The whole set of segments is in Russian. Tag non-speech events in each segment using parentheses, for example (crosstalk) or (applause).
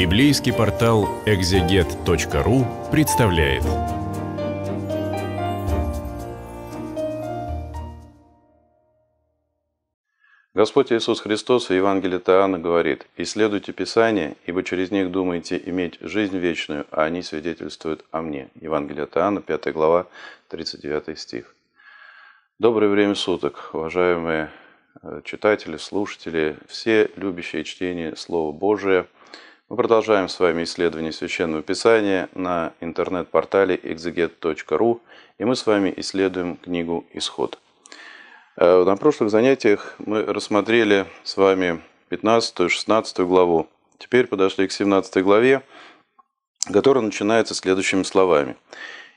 Библейский портал экзегет.ру представляет. Господь Иисус Христос в Евангелии Таана говорит, «Исследуйте Писание, ибо через них думаете иметь жизнь вечную, а они свидетельствуют о мне». Евангелие Таана, 5 глава, 39 стих. Доброе время суток, уважаемые э, читатели, слушатели, все любящие чтение Слова Божия – мы продолжаем с вами исследование Священного Писания на интернет-портале exeget.ru, и мы с вами исследуем книгу «Исход». Э, на прошлых занятиях мы рассмотрели с вами 15-16 главу. Теперь подошли к 17 главе, которая начинается следующими словами.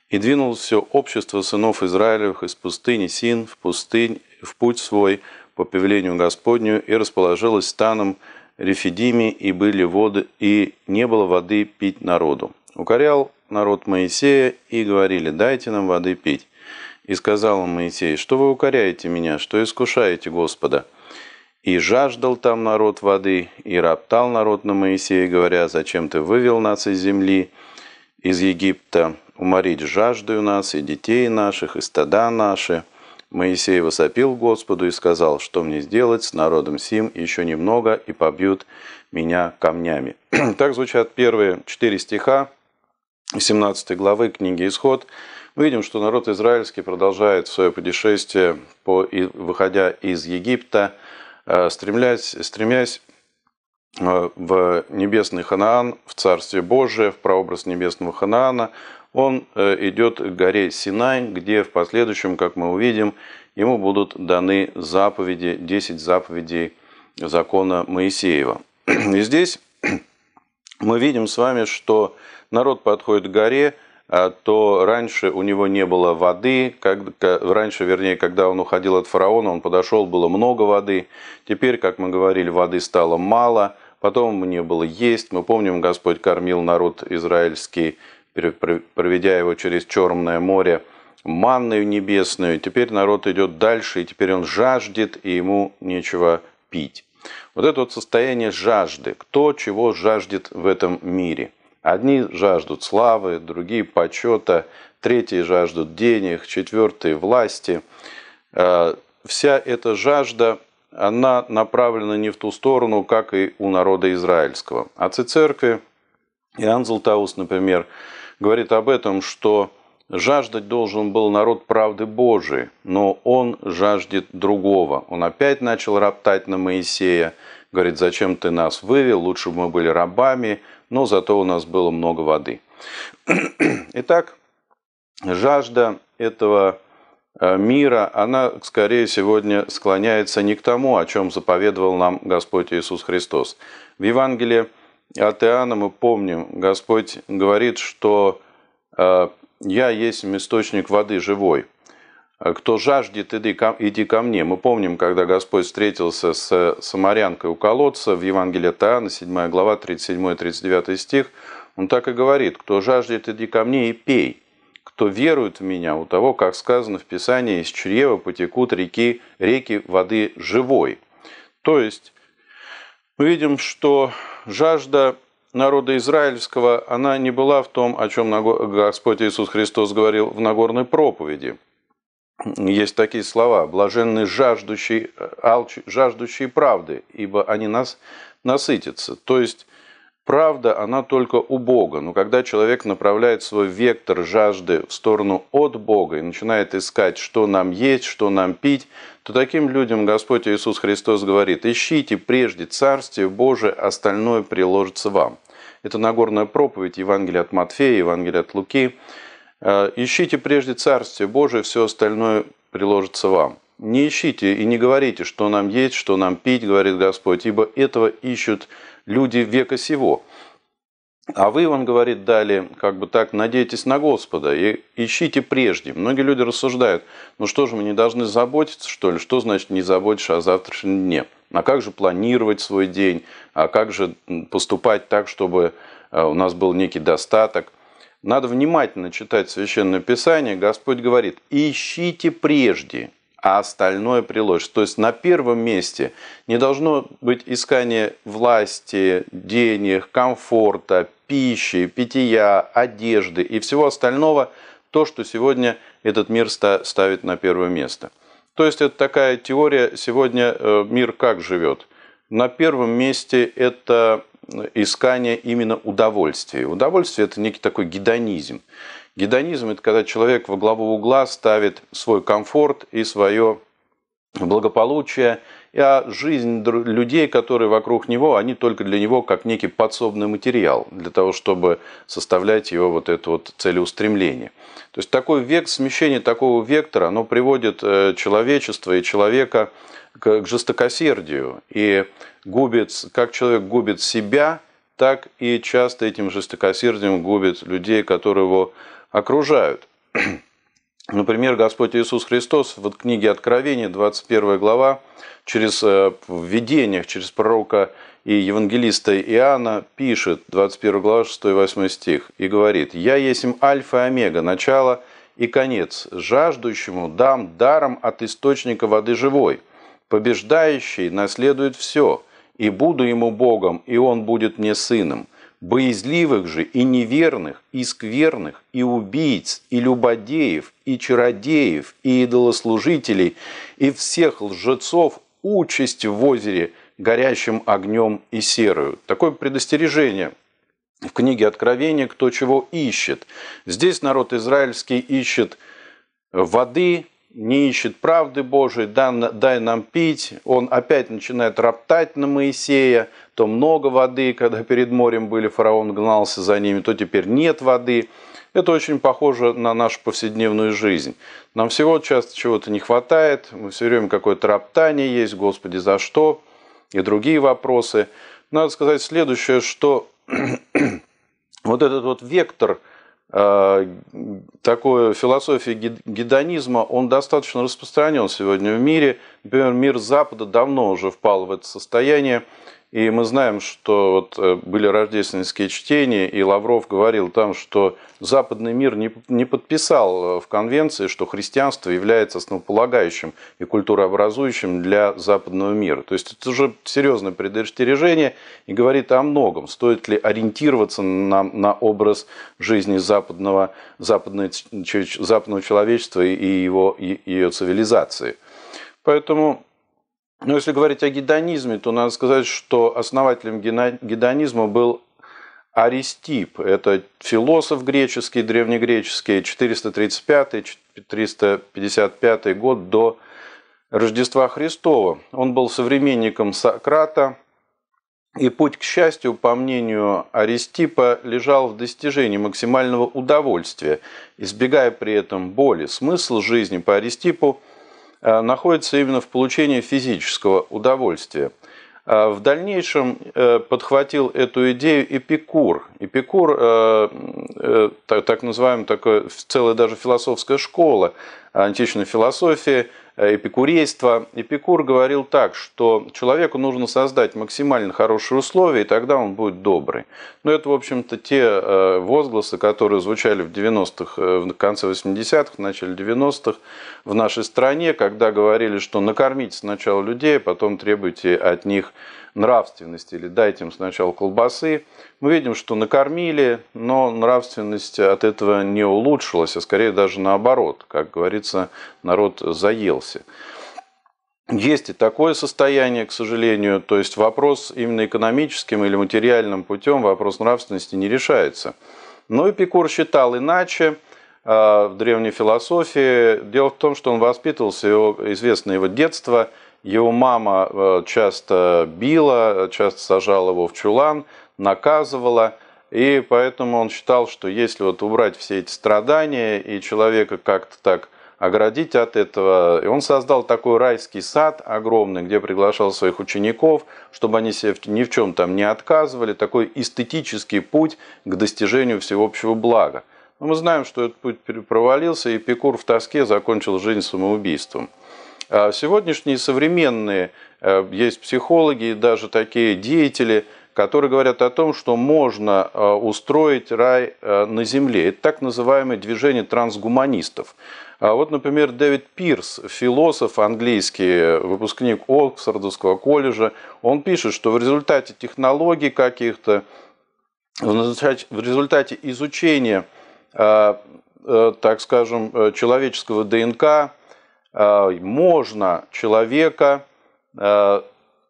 «И двинулось все общество сынов Израилевых из пустыни Син в пустынь, в путь свой по повелению Господню, и расположилось станом Рефидиме и были воды, и не было воды пить народу. Укорял народ Моисея и говорили, дайте нам воды пить. И сказал им Моисей, что вы укоряете меня, что искушаете Господа. И жаждал там народ воды, и роптал народ на Моисея, говоря, зачем ты вывел нас из земли, из Египта, уморить жаждую нас, и детей наших, и стада наши – Моисей восопил Господу и сказал, что мне сделать с народом Сим, еще немного, и побьют меня камнями. (clears throat) Так звучат первые четыре стиха 17 главы книги «Исход». Мы видим, что народ израильский продолжает свое путешествие, по, выходя из Египта, э, стремлясь, стремясь э, в небесный Ханаан, в Царствие Божие, в прообраз небесного Ханаана, он э, идет к горе Синай, где в последующем, как мы увидим, ему будут даны заповеди, 10 заповедей закона Моисеева. (clears throat) И здесь (clears throat) мы видим с вами, что народ подходит к горе, а то раньше у него не было воды, как, раньше, вернее, когда он уходил от фараона, он подошел, было много воды, теперь, как мы говорили, воды стало мало, потом не было есть, мы помним, Господь кормил народ израильский проведя его через Черное море, манную небесную. Теперь народ идет дальше, и теперь он жаждет, и ему нечего пить. Вот это вот состояние жажды. Кто чего жаждет в этом мире? Одни жаждут славы, другие почета, третьи жаждут денег, четвертые власти. А, вся эта жажда, она направлена не в ту сторону, как и у народа израильского. Отцы а церкви, и Иоанн Таус например, говорит об этом, что жаждать должен был народ правды Божией, но он жаждет другого. Он опять начал роптать на Моисея, говорит, зачем ты нас вывел, лучше бы мы были рабами, но зато у нас было много воды. (clears throat) Итак, жажда этого э, мира, она скорее сегодня склоняется не к тому, о чем заповедовал нам Господь Иисус Христос. В Евангелии от Иоанна мы помним, Господь говорит, что э, «Я есть источник воды живой». «Кто жаждет, иди ко, иди ко мне». Мы помним, когда Господь встретился с э, самарянкой у колодца в Евангелии от Иоанна, 7 глава, 37-39 стих, он так и говорит, «Кто жаждет, иди ко мне и пей. Кто верует в меня, у того, как сказано в Писании, из чрева потекут реки, реки воды живой». То есть, мы видим, что жажда народа израильского, она не была в том, о чем Господь Иисус Христос говорил в Нагорной проповеди. Есть такие слова «блаженны жаждущие, алч, жаждущие правды, ибо они нас насытятся». То есть Правда, она только у Бога, но когда человек направляет свой вектор жажды в сторону от Бога и начинает искать, что нам есть, что нам пить, то таким людям Господь Иисус Христос говорит, ищите прежде Царствие Божие, остальное приложится вам. Это Нагорная проповедь, Евангелия от Матфея, Евангелия от Луки. «Э, ищите прежде Царствие Божие, все остальное приложится вам. Не ищите и не говорите, что нам есть, что нам пить, говорит Господь, ибо этого ищут люди люди века сего. А вы, он говорит далее, как бы так, надейтесь на Господа и ищите прежде. Многие люди рассуждают, ну что же, мы не должны заботиться, что ли? Что значит не заботишься о завтрашнем дне? А как же планировать свой день? А как же поступать так, чтобы э, у нас был некий достаток? Надо внимательно читать Священное Писание. Господь говорит, ищите прежде а остальное приложишь. То есть на первом месте не должно быть искание власти, денег, комфорта, пищи, питья, одежды и всего остального, то, что сегодня этот мир ставит на первое место. То есть это такая теория, сегодня э, мир как живет? На первом месте это искание именно удовольствия. Удовольствие – это некий такой гедонизм. Гедонизм – это когда человек во главу угла ставит свой комфорт и свое благополучие, а жизнь людей, которые вокруг него, они только для него как некий подсобный материал, для того, чтобы составлять его вот это вот целеустремление. То есть такой век, смещение такого вектора, оно приводит э, человечество и человека к жестокосердию и губит, как человек губит себя, так и часто этим жестокосердием губит людей, которые его окружают. (clears throat) Например, Господь Иисус Христос в книге Откровения, 21 глава, через э, в видениях, через пророка и евангелиста Иоанна пишет, 21 глава, 6-8 стих, и говорит, «Я есмь альфа и омега, начало и конец, жаждущему дам даром от источника воды живой, побеждающий наследует все, и буду ему Богом, и он будет мне сыном, боязливых же и неверных, и скверных, и убийц, и любодеев, и чародеев, и идолослужителей, и всех лжецов участь в озере, горящим огнем и серою». Такое предостережение в книге Откровения «Кто чего ищет». Здесь народ израильский ищет воды, не ищет правды Божией, дай нам пить. Он опять начинает роптать на Моисея, то много воды, когда перед морем были, фараон гнался за ними, то теперь нет воды. Это очень похоже на нашу повседневную жизнь. Нам всего часто чего-то не хватает, мы все время какое-то роптание есть, Господи, за что? И другие вопросы. Надо сказать следующее, что (clears throat) вот этот вот вектор – Э, такой философии гедонизма, он достаточно распространен сегодня в мире. Например, мир Запада давно уже впал в это состояние. И мы знаем, что вот э, были рождественские чтения, и Лавров говорил там, что западный мир не, не подписал э, в конвенции, что христианство является основополагающим и культурообразующим для западного мира. То есть это уже серьезное предостережение и говорит о многом. Стоит ли ориентироваться на, на образ жизни западного, западной, западного человечества и его и, ее цивилизации. Поэтому но если говорить о гедонизме, то надо сказать, что основателем гедонизма был Аристип. Это философ греческий, древнегреческий, 435-355 год до Рождества Христова. Он был современником Сократа, и путь к счастью, по мнению Аристипа, лежал в достижении максимального удовольствия, избегая при этом боли. Смысл жизни по Аристипу – Э, находится именно в получении физического удовольствия. А в дальнейшем э, подхватил эту идею Эпикур. Эпикур, э, так называемая целая даже философская школа античной философии – Э, эпикурейства. Эпикур говорил так, что человеку нужно создать максимально хорошие условия, и тогда он будет добрый. Но ну, это, в общем-то, те э, возгласы, которые звучали в 90-х, э, в конце 80-х, в начале 90-х в нашей стране, когда говорили, что накормите сначала людей, а потом требуйте от них нравственности или дайте им сначала колбасы. Мы видим, что накормили, но нравственность от этого не улучшилась, а скорее даже наоборот. Как говорится, народ заелся. Есть и такое состояние, к сожалению, то есть вопрос именно экономическим или материальным путем, вопрос нравственности не решается. Но Эпикур считал иначе а, в древней философии. Дело в том, что он воспитывался, его, известно его детство – его мама э, часто била, э, часто сажала его в чулан, наказывала. И поэтому он считал, что если вот убрать все эти страдания и человека как-то так оградить от этого. И он создал такой райский сад огромный, где приглашал своих учеников, чтобы они себе ни в чем там не отказывали. Такой эстетический путь к достижению всеобщего блага. Но мы знаем, что этот путь провалился, и Пикур в тоске закончил жизнь самоубийством. А сегодняшние современные, э, есть психологи и даже такие деятели, которые говорят о том, что можно э, устроить рай э, на земле. Это так называемое движение трансгуманистов. А вот, например, Дэвид Пирс, философ английский, выпускник Оксфордского колледжа, он пишет, что в результате технологий каких-то, в результате изучения, так скажем, человеческого ДНК, Э, можно человека э,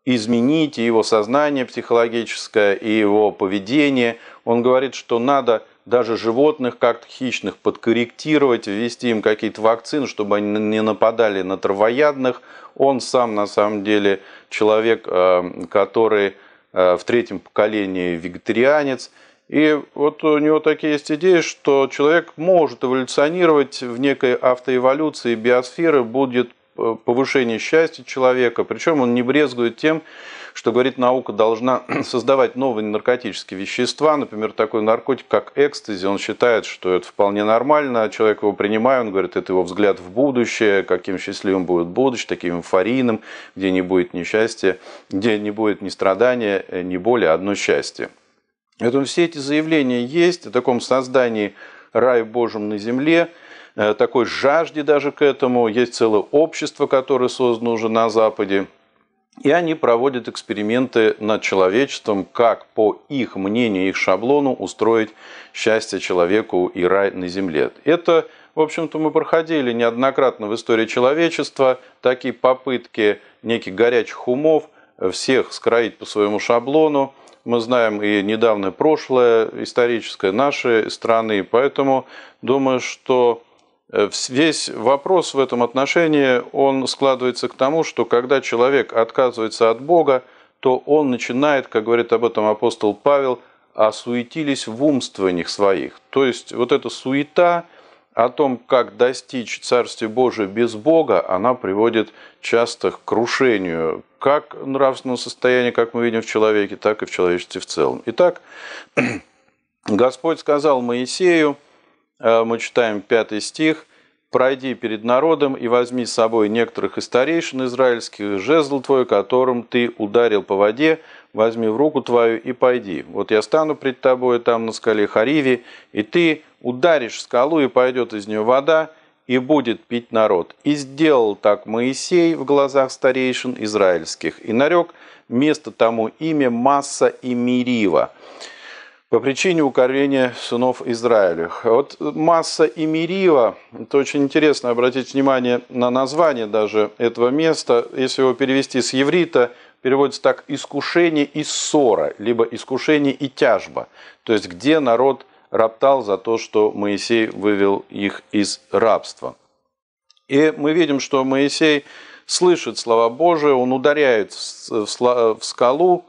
изменить и его сознание психологическое, и его поведение. Он говорит, что надо даже животных как-то хищных подкорректировать, ввести им какие-то вакцины, чтобы они не нападали на травоядных. Он сам на самом деле человек, э, который в третьем поколении вегетарианец – и вот у него такие есть идеи, что человек может эволюционировать в некой автоэволюции биосферы, будет э, повышение счастья человека. Причем он не брезгует тем, что, говорит, наука должна (clears throat) создавать новые наркотические вещества. Например, такой наркотик, как экстази, он считает, что это вполне нормально. А человек его принимает, он говорит, это его взгляд в будущее, каким счастливым будет будущее, таким эйфорийным, где не будет ни счастья, где не будет ни страдания, э, ни боли, а одно счастье. Это все эти заявления есть о таком создании рая Божьем на земле, э, такой жажде даже к этому. Есть целое общество, которое создано уже на Западе. И они проводят эксперименты над человечеством, как по их мнению, их шаблону устроить счастье человеку и рай на земле. Это, в общем-то, мы проходили неоднократно в истории человечества такие попытки неких горячих умов э, всех скроить по своему шаблону, мы знаем и недавнее прошлое историческое нашей страны, поэтому думаю, что э, весь вопрос в этом отношении, он складывается к тому, что когда человек отказывается от Бога, то он начинает, как говорит об этом апостол Павел, осуетились «А в умствованиях своих. То есть вот эта суета – о том, как достичь Царствия Божия без Бога, она приводит часто к крушению как нравственного состояния, как мы видим в человеке, так и в человечестве в целом. Итак, (clears throat) Господь сказал Моисею, э, мы читаем пятый стих, «Пройди перед народом и возьми с собой некоторых из старейшин израильских, жезл твой, которым ты ударил по воде, возьми в руку твою и пойди. Вот я стану пред тобой там на скале Хариве, и ты Ударишь скалу, и пойдет из нее вода, и будет пить народ. И сделал так Моисей в глазах старейшин израильских, и нарек место тому имя Масса и Мирива по причине укорения сынов Израилях. Вот Масса и Мирива, это очень интересно обратить внимание на название даже этого места. Если его перевести с еврита, переводится так «искушение и ссора», либо «искушение и тяжба», то есть где народ роптал за то, что Моисей вывел их из рабства. И мы видим, что Моисей слышит слова Божие, он ударяет в скалу,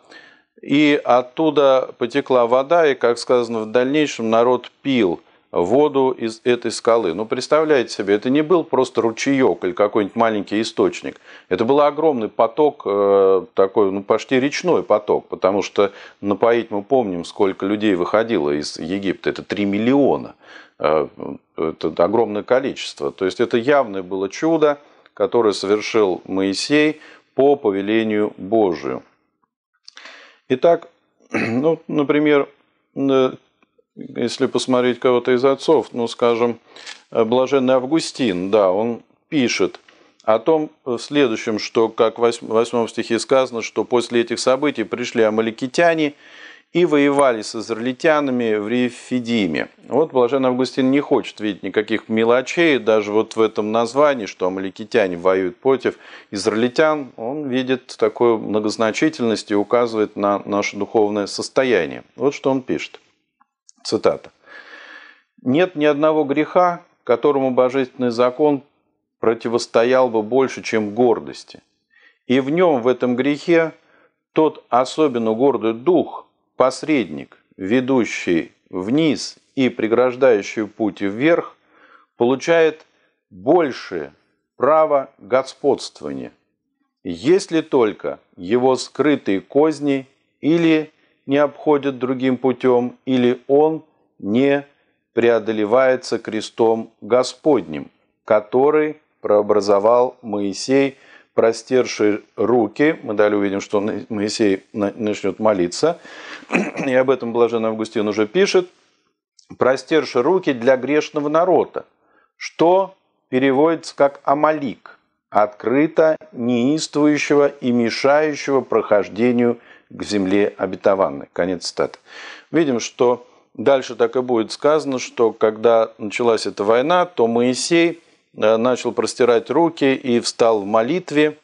и оттуда потекла вода, и, как сказано в дальнейшем, народ пил – воду из этой скалы. Ну, представляете себе, это не был просто ручеек или какой-нибудь маленький источник. Это был огромный поток, э, такой, ну, почти речной поток, потому что напоить мы помним, сколько людей выходило из Египта. Это 3 миллиона. Э, это огромное количество. То есть, это явное было чудо, которое совершил Моисей по повелению Божию. Итак, (clears throat) ну, например, э, если посмотреть кого-то из отцов, ну, скажем, э, блаженный Августин, да, он пишет о том э, в следующем, что, как в восьмом стихе сказано, что после этих событий пришли амаликитяне и воевали с израильтянами в Рефидиме. Вот блаженный Августин не хочет видеть никаких мелочей, даже вот в этом названии, что амаликитяне воюют против израильтян, он видит такую многозначительность и указывает на наше духовное состояние. Вот что он пишет. Цитата. «Нет ни одного греха, которому божественный закон противостоял бы больше, чем гордости. И в нем, в этом грехе, тот особенно гордый дух, посредник, ведущий вниз и преграждающий путь вверх, получает большее право господствования, если только его скрытые козни или не обходит другим путем, или он не преодолевается крестом Господним, который прообразовал Моисей, простерший руки. Мы далее увидим, что Моисей начнет молиться. (clears throat) И об этом блаженный Августин уже пишет. Простерши руки для грешного народа, что переводится как «амалик», открыто неистующего и мешающего прохождению к земле обетованной. Конец цитаты. Видим, что дальше так и будет сказано, что когда началась эта война, то Моисей э, начал простирать руки и встал в молитве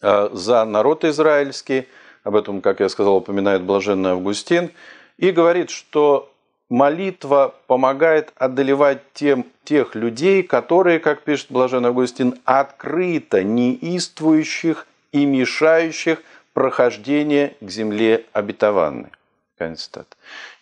э, за народ израильский. Об этом, как я сказал, упоминает блаженный Августин. И говорит, что молитва помогает одолевать тем, тех людей, которые, как пишет блаженный Августин, открыто неистующих и мешающих прохождение к земле обетованной. Конец цитаты.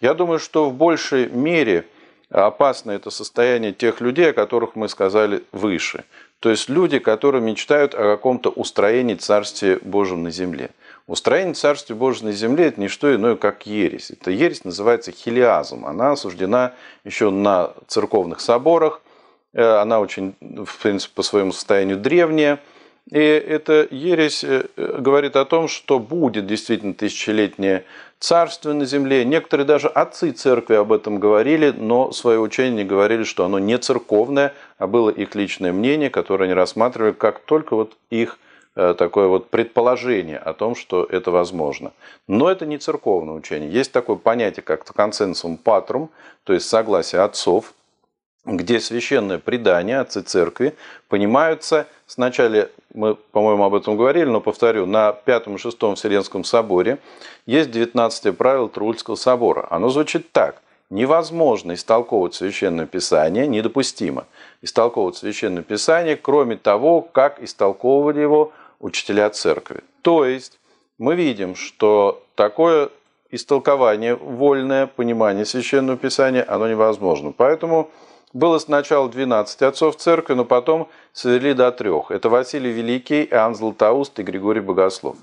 Я думаю, что в большей мере опасно это состояние тех людей, о которых мы сказали выше. То есть люди, которые мечтают о каком-то устроении Царствия Божьего на земле. Устроение Царствия Божьего на земле – это не что иное, как ересь. Эта ересь называется хилиазм. Она осуждена еще на церковных соборах. Э, она очень, в принципе, по своему состоянию древняя. И эта ересь э, э, говорит о том, что будет действительно тысячелетнее царство на земле. Некоторые даже отцы церкви об этом говорили, но свое учение говорили, что оно не церковное, а было их личное мнение, которое они рассматривали как только вот их э, такое вот предположение о том, что это возможно. Но это не церковное учение. Есть такое понятие, как консенсум патрум, то есть согласие отцов – где священное предание отцы церкви понимаются сначала, мы, по-моему, об этом говорили, но повторю, на Пятом и Шестом Вселенском соборе есть 19 правило Трульского собора. Оно звучит так. Невозможно истолковывать Священное Писание, недопустимо истолковывать Священное Писание, кроме того, как истолковывали его учителя церкви. То есть мы видим, что такое истолкование, вольное понимание Священного Писания, оно невозможно. Поэтому было сначала 12 отцов церкви, но потом свели до трех. Это Василий Великий, Иоанн Златоуст и Григорий Богослов.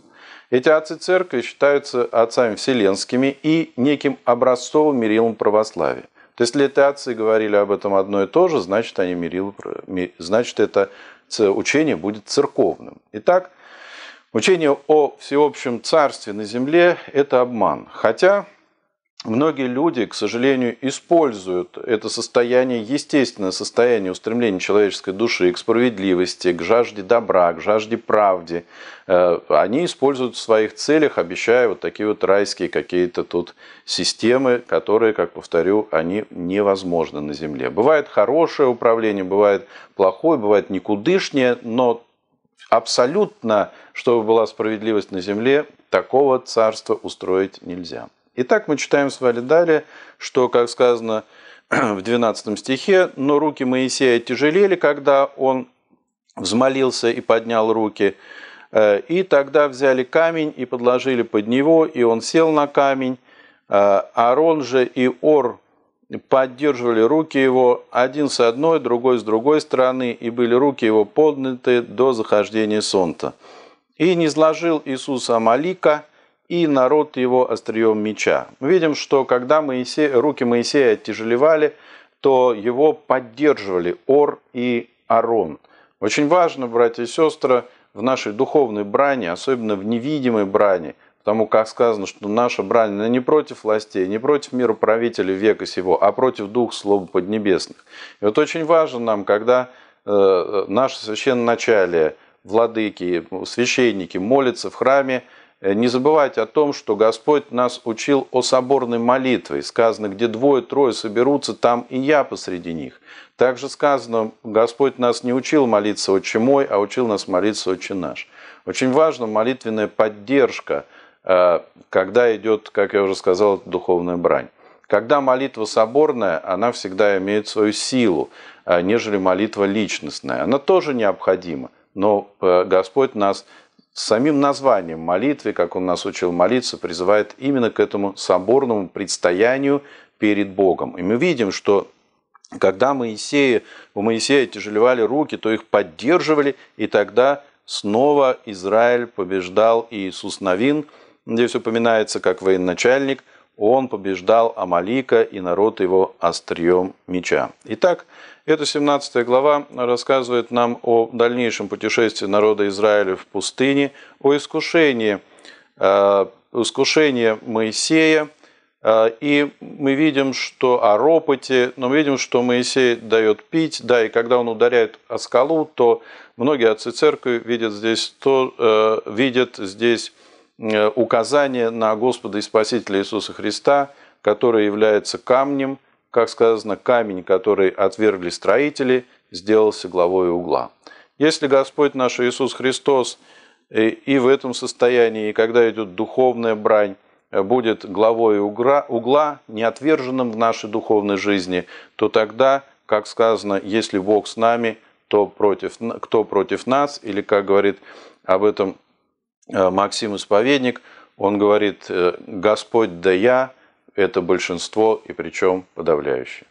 Эти отцы церкви считаются отцами вселенскими и неким образцовым мерилом православия. То есть, если эти отцы говорили об этом одно и то же, значит, они мерило, значит это учение будет церковным. Итак, учение о всеобщем царстве на земле – это обман. Хотя многие люди, к сожалению, используют это состояние, естественное состояние устремления человеческой души к справедливости, к жажде добра, к жажде правды. Э, они используют в своих целях, обещая вот такие вот райские какие-то тут системы, которые, как повторю, они невозможны на Земле. Бывает хорошее управление, бывает плохое, бывает никудышнее, но абсолютно, чтобы была справедливость на Земле, такого царства устроить нельзя. Итак, мы читаем с вами далее, что, как сказано (clears throat) в 12 стихе, «Но руки Моисея тяжелели, когда он взмолился и поднял руки, э, и тогда взяли камень и подложили под него, и он сел на камень, э, Арон же и Ор поддерживали руки его, один с одной, другой с другой стороны, и были руки его подняты до захождения солнца. И не сложил Иисус Амалика – и народ его острием меча. Мы видим, что когда Моисей, руки Моисея оттяжелевали, то его поддерживали Ор и Арон. Очень важно, братья и сестры, в нашей духовной брани, особенно в невидимой брани, потому как сказано, что наша брань она не против властей, не против мира правителей века сего, а против дух слова поднебесных. И вот очень важно нам, когда э, э наше священноначалие, владыки, священники молятся в храме – Э, не забывать о том, что Господь нас учил о соборной молитве. Сказано, где двое-трое соберутся, там и я посреди них. Также сказано, Господь нас не учил молиться «Отче мой», а учил нас молиться «Отче наш». Очень важна молитвенная поддержка, э, когда идет, как я уже сказал, духовная брань. Когда молитва соборная, она всегда имеет свою силу, э, нежели молитва личностная. Она тоже необходима, но Господь нас самим названием молитвы, как он нас учил молиться, призывает именно к этому соборному предстоянию перед Богом. И мы видим, что когда Моисея, у Моисея тяжелевали руки, то их поддерживали, и тогда снова Израиль побеждал Иисус Новин. Здесь упоминается как военачальник, он побеждал Амалика и народ его острием меча. Итак, эта 17 глава рассказывает нам о дальнейшем путешествии народа Израиля в пустыне, о искушении, э, искушении Моисея, э, и мы видим, что о ропоте, но мы видим, что Моисей дает пить, да, и когда он ударяет о скалу, то многие отцы церкви видят здесь, то, э, видят здесь указание на Господа и Спасителя Иисуса Христа, который является камнем – как сказано, камень, который отвергли строители, сделался главой угла. Если Господь наш Иисус Христос э, и в этом состоянии, и когда идет духовная брань, э, будет главой угла, угла, неотверженным в нашей духовной жизни, то тогда, как сказано, если Бог с нами, то против, кто против нас, или, как говорит об этом э, Максим Исповедник, он говорит, «Господь да я, это большинство и причем подавляющее.